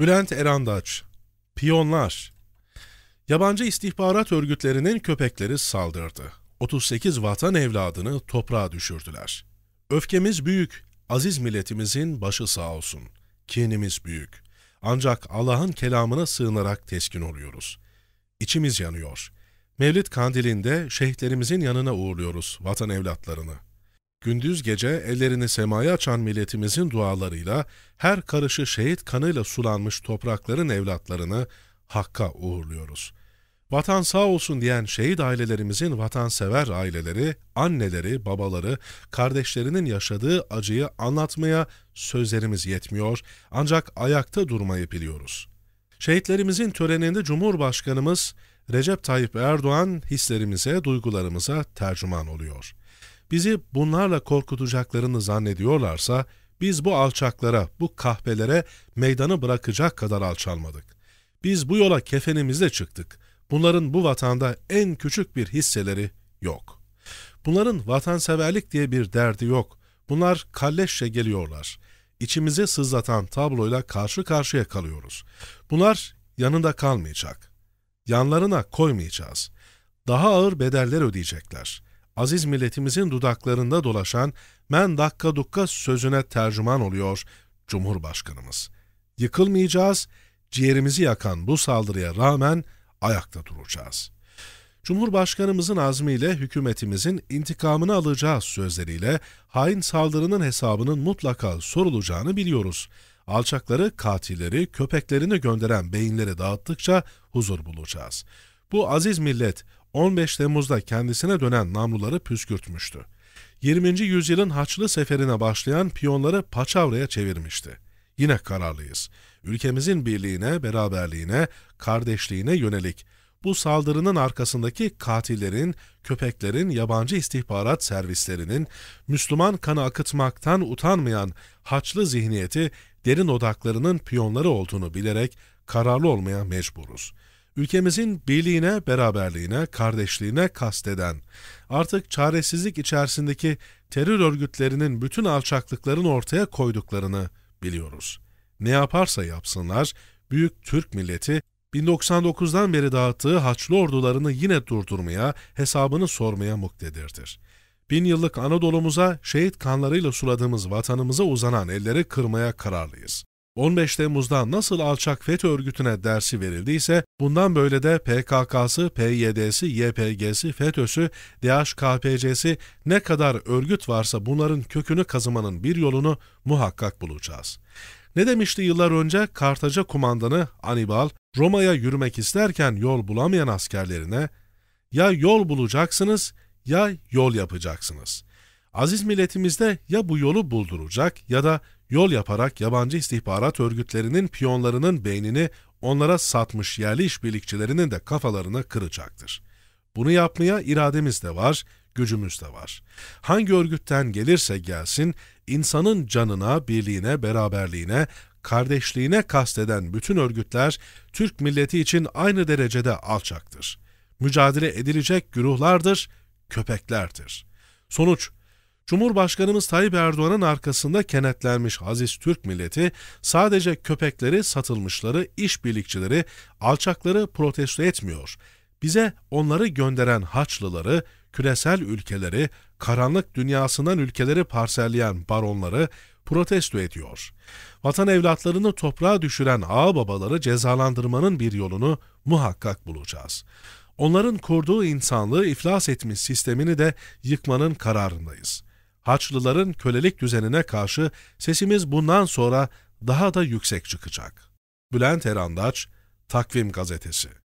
Bülent Erandaç, Piyonlar Yabancı istihbarat örgütlerinin köpekleri saldırdı. 38 vatan evladını toprağa düşürdüler. Öfkemiz büyük, aziz milletimizin başı sağ olsun. Kinimiz büyük. Ancak Allah'ın kelamına sığınarak teskin oluyoruz. İçimiz yanıyor. Mevlid kandilinde şehitlerimizin yanına uğurluyoruz vatan evlatlarını.'' gündüz gece ellerini semaya açan milletimizin dualarıyla her karışı şehit kanıyla sulanmış toprakların evlatlarını Hakk'a uğurluyoruz. Vatan sağ olsun diyen şehit ailelerimizin vatansever aileleri, anneleri, babaları, kardeşlerinin yaşadığı acıyı anlatmaya sözlerimiz yetmiyor ancak ayakta durmayı biliyoruz. Şehitlerimizin töreninde Cumhurbaşkanımız Recep Tayyip Erdoğan hislerimize, duygularımıza tercüman oluyor.'' bizi bunlarla korkutacaklarını zannediyorlarsa, biz bu alçaklara, bu kahpelere meydanı bırakacak kadar alçalmadık. Biz bu yola kefenimizle çıktık. Bunların bu vatanda en küçük bir hisseleri yok. Bunların vatanseverlik diye bir derdi yok. Bunlar kalleşçe geliyorlar. İçimizi sızlatan tabloyla karşı karşıya kalıyoruz. Bunlar yanında kalmayacak. Yanlarına koymayacağız. Daha ağır bedeller ödeyecekler aziz milletimizin dudaklarında dolaşan men dakka dukka sözüne tercüman oluyor Cumhurbaşkanımız. Yıkılmayacağız, ciğerimizi yakan bu saldırıya rağmen ayakta duracağız. Cumhurbaşkanımızın azmiyle hükümetimizin intikamını alacağız sözleriyle hain saldırının hesabının mutlaka sorulacağını biliyoruz. Alçakları, katilleri, köpeklerini gönderen beyinleri dağıttıkça huzur bulacağız. Bu aziz millet 15 Temmuz'da kendisine dönen namluları püskürtmüştü. 20. yüzyılın Haçlı seferine başlayan piyonları paçavraya çevirmişti. Yine kararlıyız. Ülkemizin birliğine, beraberliğine, kardeşliğine yönelik bu saldırının arkasındaki katillerin, köpeklerin, yabancı istihbarat servislerinin, Müslüman kanı akıtmaktan utanmayan haçlı zihniyeti derin odaklarının piyonları olduğunu bilerek kararlı olmaya mecburuz ülkemizin birliğine, beraberliğine, kardeşliğine kasteden, artık çaresizlik içerisindeki terör örgütlerinin bütün alçaklıklarını ortaya koyduklarını biliyoruz. Ne yaparsa yapsınlar, büyük Türk milleti 1099'dan beri dağıttığı Haçlı ordularını yine durdurmaya, hesabını sormaya muktedirdir. Bin yıllık Anadolu'muza şehit kanlarıyla suladığımız vatanımıza uzanan elleri kırmaya kararlıyız. 15 Temmuz'da nasıl alçak FETÖ örgütüne dersi verildiyse bundan böyle de PKK'sı, PYD'si, YPG'si, FETÖ'sü, DHKPC'si ne kadar örgüt varsa bunların kökünü kazımanın bir yolunu muhakkak bulacağız. Ne demişti yıllar önce Kartaca kumandanı Anibal, Roma'ya yürümek isterken yol bulamayan askerlerine, ya yol bulacaksınız ya yol yapacaksınız. Aziz milletimizde ya bu yolu bulduracak ya da yol yaparak yabancı istihbarat örgütlerinin piyonlarının beynini onlara satmış yerli işbirlikçilerinin de kafalarını kıracaktır. Bunu yapmaya irademiz de var, gücümüz de var. Hangi örgütten gelirse gelsin, insanın canına, birliğine, beraberliğine, kardeşliğine kasteden bütün örgütler Türk milleti için aynı derecede alçaktır. Mücadele edilecek güruhlardır, köpeklerdir. Sonuç, Cumhurbaşkanımız Tayyip Erdoğan'ın arkasında kenetlenmiş aziz Türk milleti sadece köpekleri, satılmışları, işbirlikçileri, alçakları protesto etmiyor. Bize onları gönderen Haçlıları, küresel ülkeleri, karanlık dünyasından ülkeleri parselleyen baronları protesto ediyor. Vatan evlatlarını toprağa düşüren ağababaları cezalandırmanın bir yolunu muhakkak bulacağız. Onların kurduğu insanlığı iflas etmiş sistemini de yıkmanın kararındayız. Haçlıların kölelik düzenine karşı sesimiz bundan sonra daha da yüksek çıkacak. Bülent Erandaç, Takvim Gazetesi